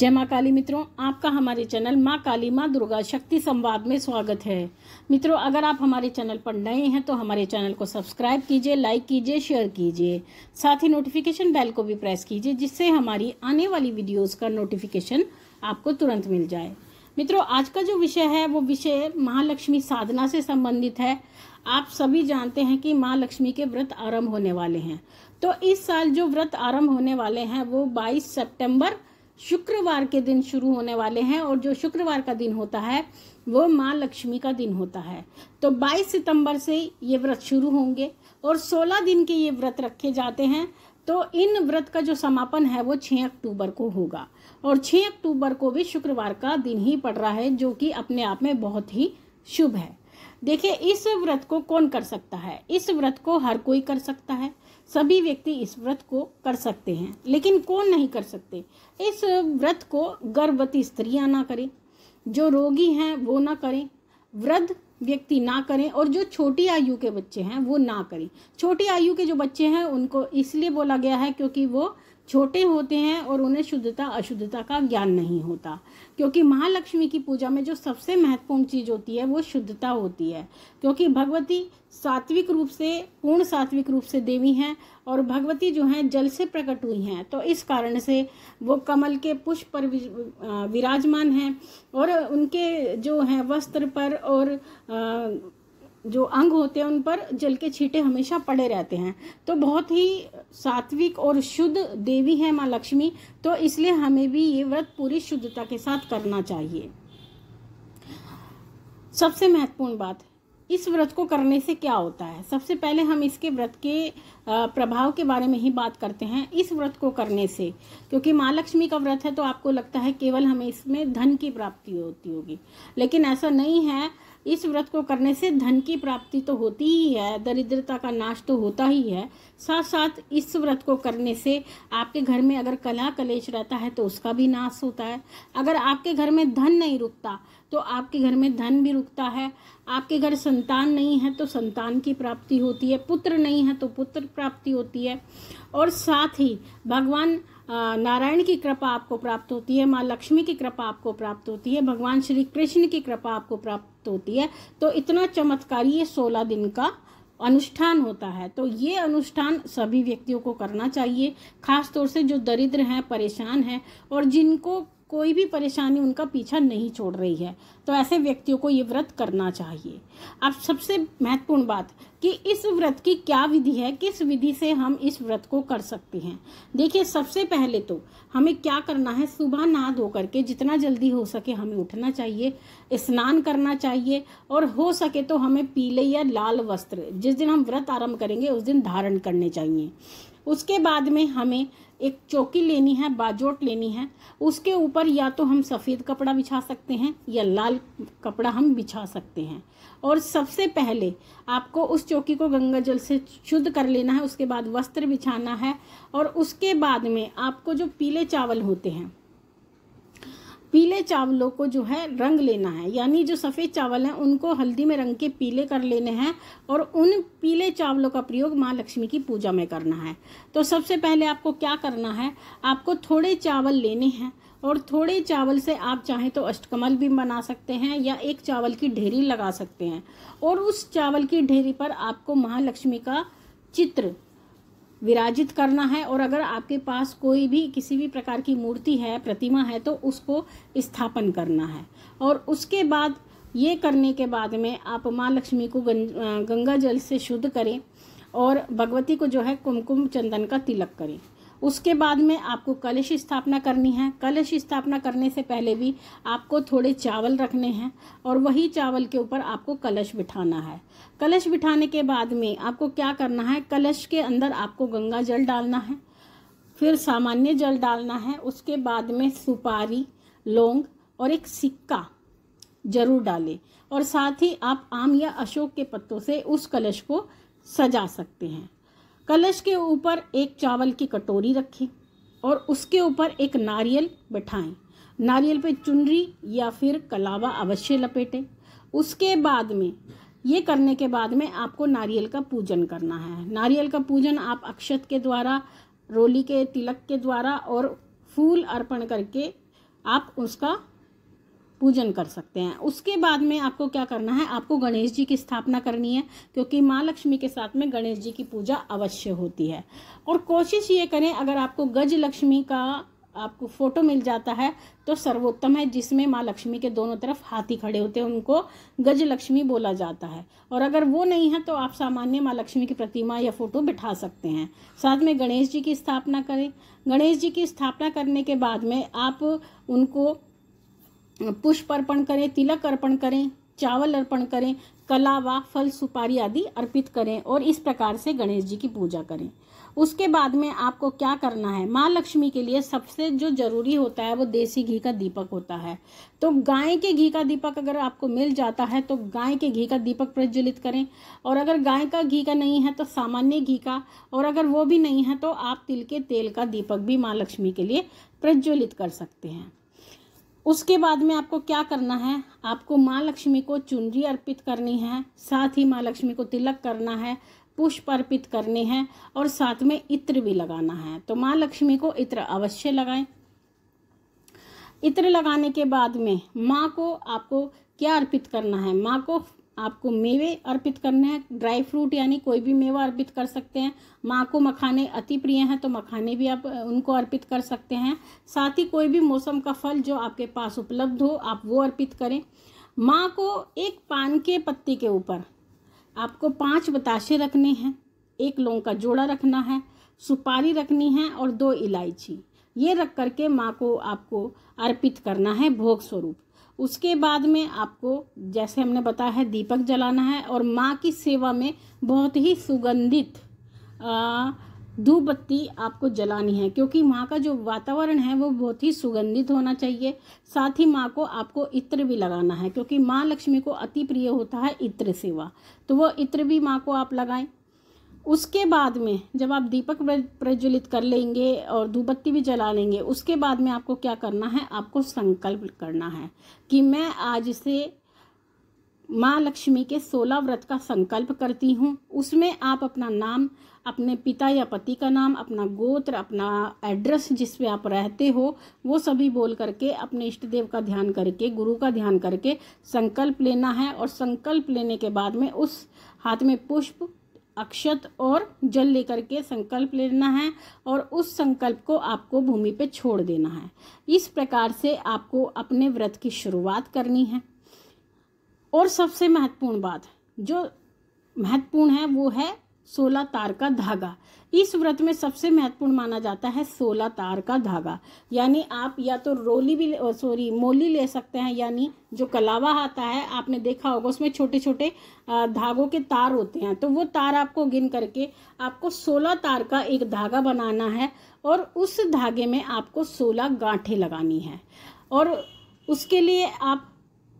जय माँ काली मित्रों आपका हमारे चैनल माँ काली माँ दुर्गा शक्ति संवाद में स्वागत है मित्रों अगर आप हमारे चैनल पर नए हैं तो हमारे चैनल को सब्सक्राइब कीजिए लाइक कीजिए शेयर कीजिए साथ ही नोटिफिकेशन बेल को भी प्रेस कीजिए जिससे हमारी आने वाली वीडियोस का नोटिफिकेशन आपको तुरंत मिल जाए मित्रों आज का जो विषय है वो विषय महालक्ष्मी साधना से संबंधित है आप सभी जानते हैं कि माँ लक्ष्मी के व्रत आरम्भ होने वाले हैं तो इस साल जो व्रत आरम्भ होने वाले हैं वो बाईस सेप्टेम्बर शुक्रवार के दिन शुरू होने वाले हैं और जो शुक्रवार का दिन होता है वो माँ लक्ष्मी का दिन होता है तो 22 सितंबर से ये व्रत शुरू होंगे और 16 दिन के ये व्रत रखे जाते हैं तो इन व्रत का जो समापन है वो 6 अक्टूबर को होगा और 6 अक्टूबर को भी शुक्रवार का दिन ही पड़ रहा है जो कि अपने आप में बहुत ही शुभ है देखिए इस व्रत को कौन कर सकता है इस व्रत को हर कोई कर सकता है सभी व्यक्ति इस व्रत को कर सकते हैं लेकिन कौन नहीं कर सकते इस व्रत को गर्भवती स्त्रियां ना करें जो रोगी हैं वो ना करें वृद्ध व्यक्ति ना करें और जो छोटी आयु के बच्चे हैं वो ना करें छोटी आयु के जो बच्चे हैं उनको इसलिए बोला गया है क्योंकि वो छोटे होते हैं और उन्हें शुद्धता अशुद्धता का ज्ञान नहीं होता क्योंकि महालक्ष्मी की पूजा में जो सबसे महत्वपूर्ण चीज़ होती है वो शुद्धता होती है क्योंकि भगवती सात्विक रूप से पूर्ण सात्विक रूप से देवी हैं और भगवती जो हैं जल से प्रकट हुई हैं तो इस कारण से वो कमल के पुष्प पर विराजमान हैं और उनके जो हैं वस्त्र पर और जो अंग होते हैं उन पर जल के छींटे हमेशा पड़े रहते हैं तो बहुत ही सात्विक और शुद्ध देवी है माँ लक्ष्मी तो इसलिए हमें भी ये व्रत पूरी शुद्धता के साथ करना चाहिए सबसे महत्वपूर्ण बात इस व्रत को करने से क्या होता है सबसे पहले हम इसके व्रत के प्रभाव के बारे में ही बात करते हैं इस व्रत को करने से क्योंकि माँ लक्ष्मी का व्रत है तो आपको लगता है केवल हमें इसमें धन की प्राप्ति होती होगी लेकिन ऐसा नहीं है इस व्रत को करने से धन की प्राप्ति तो होती ही है दरिद्रता का नाश तो होता ही है साथ साथ इस व्रत को करने से आपके घर में अगर कला कलेश रहता है तो उसका भी नाश होता है अगर आपके घर में धन नहीं रुकता तो आपके घर में धन भी रुकता है आपके घर संतान नहीं है तो संतान की प्राप्ति होती है पुत्र नहीं है तो पुत्र प्राप्ति होती है और साथ ही भगवान नारायण की कृपा आपको प्राप्त होती है माँ लक्ष्मी की कृपा आपको प्राप्त होती है भगवान श्री कृष्ण की कृपा आपको प्राप्त होती है तो इतना चमत्कारी ये सोलह दिन का अनुष्ठान होता है तो ये अनुष्ठान सभी व्यक्तियों को करना चाहिए खास तौर से जो दरिद्र हैं परेशान हैं और जिनको कोई भी परेशानी उनका पीछा नहीं छोड़ रही है तो ऐसे व्यक्तियों को ये व्रत करना चाहिए अब सबसे महत्वपूर्ण बात कि इस व्रत की क्या विधि है किस विधि से हम इस व्रत को कर सकते हैं देखिए सबसे पहले तो हमें क्या करना है सुबह नहा धो करके जितना जल्दी हो सके हमें उठना चाहिए स्नान करना चाहिए और हो सके तो हमें पीले या लाल वस्त्र जिस दिन हम व्रत आरंभ करेंगे उस दिन धारण करने चाहिए उसके बाद में हमें एक चौकी लेनी है बाजोट लेनी है उसके ऊपर या तो हम सफ़ेद कपड़ा बिछा सकते हैं या लाल कपड़ा हम बिछा सकते हैं और सबसे पहले आपको उस चौकी को गंगा जल से शुद्ध कर लेना है उसके बाद वस्त्र बिछाना है और उसके बाद में आपको जो पीले चावल होते हैं पीले चावलों को जो है रंग लेना है यानी जो सफ़ेद चावल हैं उनको हल्दी में रंग के पीले कर लेने हैं और उन पीले चावलों का प्रयोग माँ लक्ष्मी की पूजा में करना है तो सबसे पहले आपको क्या करना है आपको थोड़े चावल लेने हैं और थोड़े चावल से आप चाहें तो अष्टकमल भी बना सकते हैं या एक चावल की ढेरी लगा सकते हैं और उस चावल की ढेरी पर आपको महालक्ष्मी का चित्र विराजित करना है और अगर आपके पास कोई भी किसी भी प्रकार की मूर्ति है प्रतिमा है तो उसको स्थापन करना है और उसके बाद ये करने के बाद में आप माँ लक्ष्मी को गंगा जल से शुद्ध करें और भगवती को जो है कुमकुम चंदन का तिलक करें उसके बाद में आपको कलश स्थापना करनी है कलश स्थापना करने से पहले भी आपको थोड़े चावल रखने हैं और वही चावल के ऊपर आपको कलश बिठाना है कलश बिठाने के बाद में आपको क्या करना है कलश के अंदर आपको गंगा जल डालना है फिर सामान्य जल डालना है उसके बाद में सुपारी लौंग और एक सिक्का जरूर डालें और साथ ही आप आम या अशोक के पत्तों से उस कलश को सजा सकते हैं कलश के ऊपर एक चावल की कटोरी रखें और उसके ऊपर एक नारियल बैठाएं नारियल पे चुनरी या फिर कलावा अवश्य लपेटें उसके बाद में ये करने के बाद में आपको नारियल का पूजन करना है नारियल का पूजन आप अक्षत के द्वारा रोली के तिलक के द्वारा और फूल अर्पण करके आप उसका पूजन कर सकते हैं उसके बाद में आपको क्या करना है आपको गणेश जी की स्थापना करनी है क्योंकि माँ लक्ष्मी के साथ में गणेश जी की पूजा अवश्य होती है और कोशिश ये करें अगर आपको गज लक्ष्मी का आपको फ़ोटो मिल जाता है तो सर्वोत्तम है जिसमें माँ लक्ष्मी के दोनों तरफ हाथी खड़े होते हैं उनको गज लक्ष्मी बोला जाता है और अगर वो नहीं है तो आप सामान्य माँ लक्ष्मी की प्रतिमा या फ़ोटो बिठा सकते हैं साथ में गणेश जी की स्थापना करें गणेश जी की स्थापना करने के बाद में आप उनको पुष्प अर्पण करें तिलक अर्पण करें चावल अर्पण करें कलावा फल सुपारी आदि अर्पित करें और इस प्रकार से गणेश जी की पूजा करें उसके बाद में आपको क्या करना है माँ लक्ष्मी के लिए सबसे जो जरूरी होता है वो देसी घी का दीपक होता है तो गाय के घी का दीपक अगर आपको मिल जाता है तो गाय के घी का दीपक प्रज्वलित करें और अगर गाय का घी का नहीं है तो सामान्य घी का और अगर वो भी नहीं है तो आप तिल के तेल का दीपक भी माँ लक्ष्मी के लिए प्रज्वलित कर सकते हैं उसके बाद में आपको क्या करना है आपको माँ लक्ष्मी को चुनरी अर्पित करनी है साथ ही माँ लक्ष्मी को तिलक करना है पुष्प अर्पित करने हैं और साथ में इत्र भी लगाना है तो माँ लक्ष्मी को इत्र अवश्य लगाएं इत्र लगाने के बाद में माँ को आपको क्या अर्पित करना है माँ को आपको मेवे अर्पित करने हैं ड्राई फ्रूट यानी कोई भी मेवा अर्पित कर सकते हैं माँ को मखाने अति प्रिय हैं तो मखाने भी आप उनको अर्पित कर सकते हैं साथ ही कोई भी मौसम का फल जो आपके पास उपलब्ध हो आप वो अर्पित करें माँ को एक पान के पत्ते के ऊपर आपको पांच बताशे रखने हैं एक लौंग का जोड़ा रखना है सुपारी रखनी है और दो इलायची ये रख करके माँ को आपको अर्पित करना है भोग स्वरूप उसके बाद में आपको जैसे हमने बताया है दीपक जलाना है और माँ की सेवा में बहुत ही सुगंधित धूप बत्ती आपको जलानी है क्योंकि माँ का जो वातावरण है वो बहुत ही सुगंधित होना चाहिए साथ ही माँ को आपको इत्र भी लगाना है क्योंकि माँ लक्ष्मी को अति प्रिय होता है इत्र सेवा तो वो इत्र भी माँ को आप लगाएं उसके बाद में जब आप दीपक प्रज्वलित कर लेंगे और धूपबत्ती भी जला लेंगे उसके बाद में आपको क्या करना है आपको संकल्प करना है कि मैं आज से माँ लक्ष्मी के सोलह व्रत का संकल्प करती हूँ उसमें आप अपना नाम अपने पिता या पति का नाम अपना गोत्र अपना एड्रेस जिस पे आप रहते हो वो सभी बोल करके अपने इष्ट देव का ध्यान करके गुरु का ध्यान करके संकल्प लेना है और संकल्प लेने के बाद में उस हाथ में पुष्प अक्षत और जल लेकर के संकल्प लेना है और उस संकल्प को आपको भूमि पे छोड़ देना है इस प्रकार से आपको अपने व्रत की शुरुआत करनी है और सबसे महत्वपूर्ण बात जो महत्वपूर्ण है वो है सोलह तार का धागा इस व्रत में सबसे महत्वपूर्ण माना जाता है सोलह तार का धागा यानी आप या तो रोली भी सॉरी मोली ले सकते हैं यानी जो कलावा आता है आपने देखा होगा उसमें छोटे छोटे धागों के तार होते हैं तो वो तार आपको गिन करके आपको सोलह तार का एक धागा बनाना है और उस धागे में आपको सोलह गांठें लगानी है और उसके लिए आप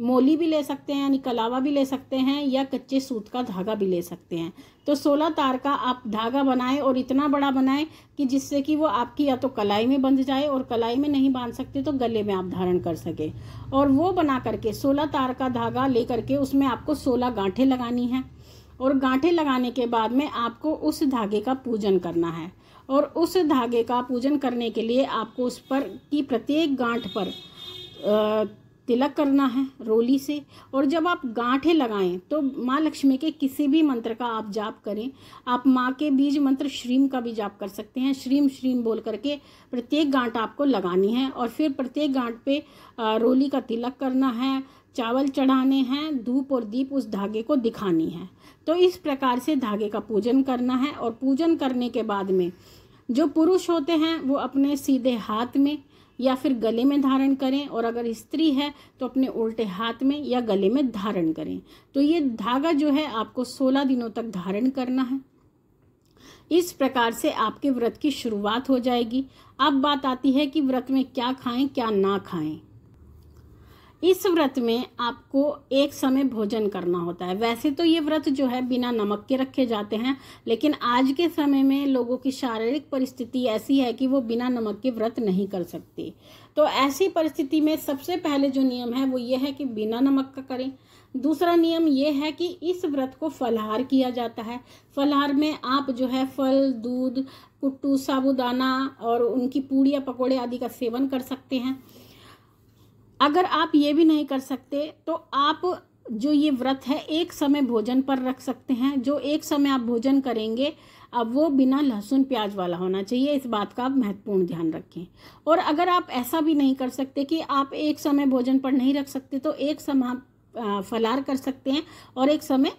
मोली भी ले सकते हैं यानी कलावा भी ले सकते हैं या कच्चे सूत का धागा भी ले सकते हैं तो सोलह तार का आप धागा बनाएं और इतना बड़ा बनाएं कि जिससे कि वो आपकी या तो कलाई में बंध जाए और कलाई में नहीं बांध सकते तो गले में आप धारण कर सके और वो बना करके सोलह तार का धागा ले करके उसमें आपको सोलह गांठें लगानी हैं और गांठें लगाने के बाद में आपको उस धागे का पूजन करना है और उस धागे का पूजन करने के लिए आपको उस पर की प्रत्येक गांठ पर आ, तिलक करना है रोली से और जब आप गांठे लगाएं तो माँ लक्ष्मी के किसी भी मंत्र का आप जाप करें आप माँ के बीज मंत्र श्रीम का भी जाप कर सकते हैं श्रीम श्रीम बोल करके प्रत्येक गांठ आपको लगानी है और फिर प्रत्येक गांठ पे रोली का तिलक करना है चावल चढ़ाने हैं धूप और दीप उस धागे को दिखानी है तो इस प्रकार से धागे का पूजन करना है और पूजन करने के बाद में जो पुरुष होते हैं वो अपने सीधे हाथ में या फिर गले में धारण करें और अगर स्त्री है तो अपने उल्टे हाथ में या गले में धारण करें तो ये धागा जो है आपको सोलह दिनों तक धारण करना है इस प्रकार से आपके व्रत की शुरुआत हो जाएगी अब बात आती है कि व्रत में क्या खाएं क्या ना खाएं इस व्रत में आपको एक समय भोजन करना होता है वैसे तो ये व्रत जो है बिना नमक के रखे जाते हैं लेकिन आज के समय में लोगों की शारीरिक परिस्थिति ऐसी है कि वो बिना नमक के व्रत नहीं कर सकते तो ऐसी परिस्थिति में सबसे पहले जो नियम है वो ये है कि बिना नमक का करें दूसरा नियम ये है कि इस व्रत को फलहार किया जाता है फलहार में आप जो है फल दूध कुट्टू साबुदाना और उनकी पूड़िया पकौड़े आदि का सेवन कर सकते हैं अगर आप ये भी नहीं कर सकते तो आप जो ये व्रत है एक समय भोजन पर रख सकते हैं जो एक समय आप भोजन करेंगे अब वो बिना लहसुन प्याज वाला होना चाहिए इस बात का आप महत्वपूर्ण ध्यान रखें और अगर आप ऐसा भी नहीं कर सकते कि आप एक समय भोजन पर नहीं रख सकते तो एक समय आप फलार कर सकते हैं और एक समय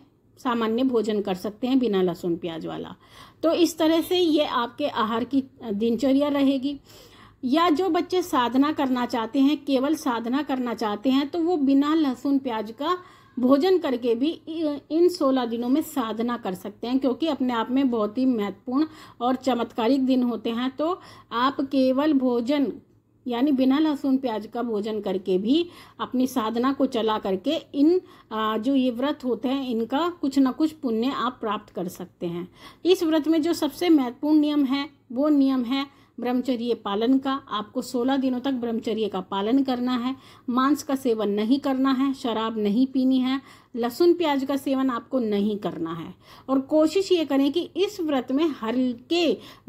सामान्य भोजन कर सकते हैं बिना लहसुन प्याज वाला तो इस तरह से ये आपके आहार की दिनचर्या रहेगी या जो बच्चे साधना करना चाहते हैं केवल साधना करना चाहते हैं तो वो बिना लहसुन प्याज का भोजन करके भी इन सोलह दिनों में साधना कर सकते हैं क्योंकि अपने आप में बहुत ही महत्वपूर्ण और चमत्कारिक दिन होते हैं तो आप केवल भोजन यानी बिना लहसुन प्याज का भोजन करके भी अपनी साधना को चला करके इन जो ये व्रत होते हैं इनका कुछ ना कुछ पुण्य आप प्राप्त कर सकते हैं इस व्रत में जो सबसे महत्वपूर्ण नियम है वो नियम है ब्रह्मचर्य पालन का आपको 16 दिनों तक ब्रह्मचर्य का पालन करना है मांस का सेवन नहीं करना है शराब नहीं पीनी है लहसुन प्याज का सेवन आपको नहीं करना है और कोशिश ये करें कि इस व्रत में हल्के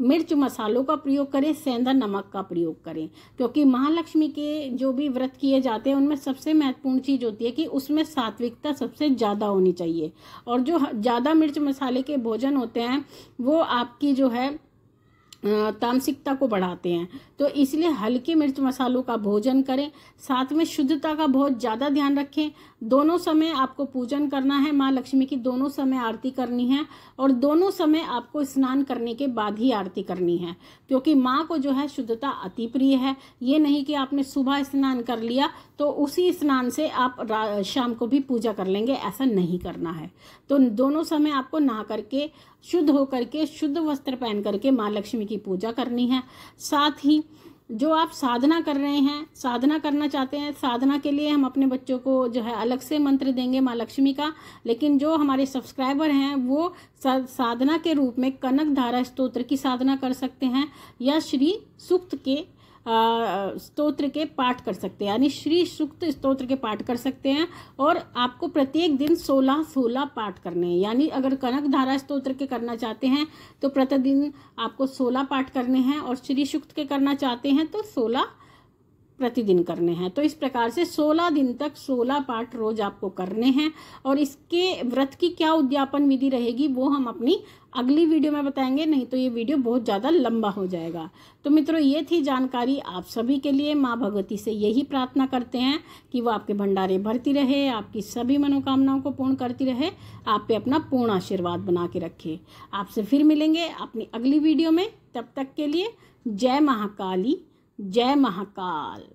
मिर्च मसालों का प्रयोग करें सेंधा नमक का प्रयोग करें क्योंकि महालक्ष्मी के जो भी व्रत किए जाते हैं उनमें सबसे महत्वपूर्ण चीज़ होती है कि उसमें सात्विकता सबसे ज़्यादा होनी चाहिए और जो ज़्यादा मिर्च मसाले के भोजन होते हैं वो आपकी जो है तामसिकता को बढ़ाते हैं तो इसलिए हल्के मिर्च मसालों का भोजन करें साथ में शुद्धता का बहुत ज़्यादा ध्यान रखें दोनों समय आपको पूजन करना है माँ लक्ष्मी की दोनों समय आरती करनी है और दोनों समय आपको स्नान करने के बाद ही आरती करनी है क्योंकि माँ को जो है शुद्धता अति प्रिय है ये नहीं कि आपने सुबह स्नान कर लिया तो उसी स्नान से आप शाम को भी पूजा कर लेंगे ऐसा नहीं करना है तो दोनों समय आपको नहा करके शुद्ध होकर के शुद्ध वस्त्र पहन करके माँ लक्ष्मी की पूजा करनी है साथ ही जो आप साधना कर रहे हैं साधना करना चाहते हैं साधना के लिए हम अपने बच्चों को जो है अलग से मंत्र देंगे माँ लक्ष्मी का लेकिन जो हमारे सब्सक्राइबर हैं वो साधना के रूप में कनक धारा स्त्रोत्र की साधना कर सकते हैं या श्री सूक्त के स्तोत्र के पाठ कर सकते हैं यानी श्री सुक्त स्तोत्र के पाठ कर सकते हैं और आपको प्रत्येक दिन सोलह सोलह पाठ करने हैं यानी अगर कनक धारा स्तोत्र के करना चाहते हैं तो प्रतिदिन आपको सोलह पाठ करने हैं और श्री सुक्त के करना चाहते हैं तो सोलह प्रतिदिन करने हैं तो इस प्रकार से 16 दिन तक 16 पाठ रोज आपको करने हैं और इसके व्रत की क्या उद्यापन विधि रहेगी वो हम अपनी अगली वीडियो में बताएंगे नहीं तो ये वीडियो बहुत ज़्यादा लंबा हो जाएगा तो मित्रों ये थी जानकारी आप सभी के लिए माँ भगवती से यही प्रार्थना करते हैं कि वो आपके भंडारे भरती रहे आपकी सभी मनोकामनाओं को पूर्ण करती रहे आप पे अपना पूर्ण आशीर्वाद बना के रखे आपसे फिर मिलेंगे अपनी अगली वीडियो में तब तक के लिए जय महाकाली जय महाकाल